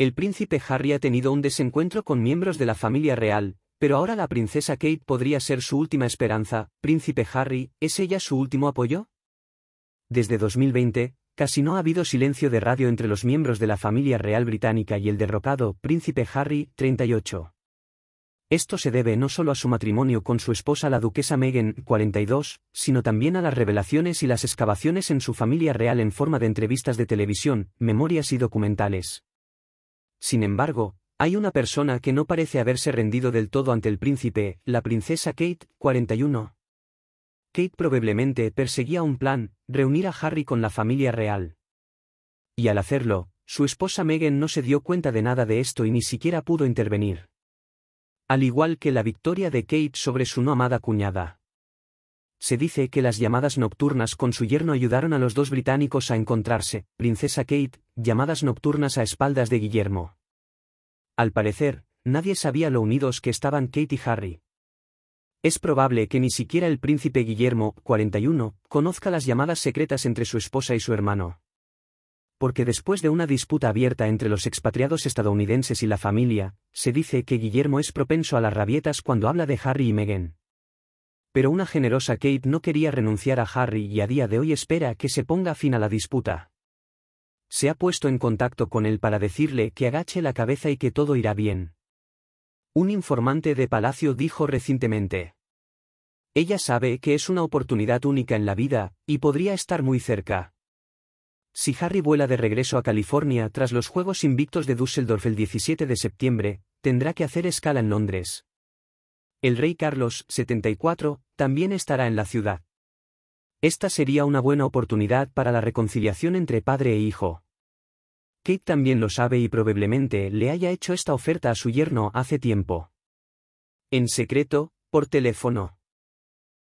El príncipe Harry ha tenido un desencuentro con miembros de la familia real, pero ahora la princesa Kate podría ser su última esperanza. Príncipe Harry, ¿es ella su último apoyo? Desde 2020, casi no ha habido silencio de radio entre los miembros de la familia real británica y el derrocado príncipe Harry, 38. Esto se debe no solo a su matrimonio con su esposa la duquesa Meghan, 42, sino también a las revelaciones y las excavaciones en su familia real en forma de entrevistas de televisión, memorias y documentales. Sin embargo, hay una persona que no parece haberse rendido del todo ante el príncipe, la princesa Kate, 41. Kate probablemente perseguía un plan, reunir a Harry con la familia real. Y al hacerlo, su esposa Meghan no se dio cuenta de nada de esto y ni siquiera pudo intervenir. Al igual que la victoria de Kate sobre su no amada cuñada se dice que las llamadas nocturnas con su yerno ayudaron a los dos británicos a encontrarse, Princesa Kate, llamadas nocturnas a espaldas de Guillermo. Al parecer, nadie sabía lo unidos que estaban Kate y Harry. Es probable que ni siquiera el príncipe Guillermo, 41, conozca las llamadas secretas entre su esposa y su hermano. Porque después de una disputa abierta entre los expatriados estadounidenses y la familia, se dice que Guillermo es propenso a las rabietas cuando habla de Harry y Meghan pero una generosa Kate no quería renunciar a Harry y a día de hoy espera que se ponga fin a la disputa. Se ha puesto en contacto con él para decirle que agache la cabeza y que todo irá bien. Un informante de Palacio dijo recientemente. Ella sabe que es una oportunidad única en la vida, y podría estar muy cerca. Si Harry vuela de regreso a California tras los Juegos Invictos de Düsseldorf el 17 de septiembre, tendrá que hacer escala en Londres. El rey Carlos, 74, también estará en la ciudad. Esta sería una buena oportunidad para la reconciliación entre padre e hijo. Kate también lo sabe y probablemente le haya hecho esta oferta a su yerno hace tiempo. En secreto, por teléfono.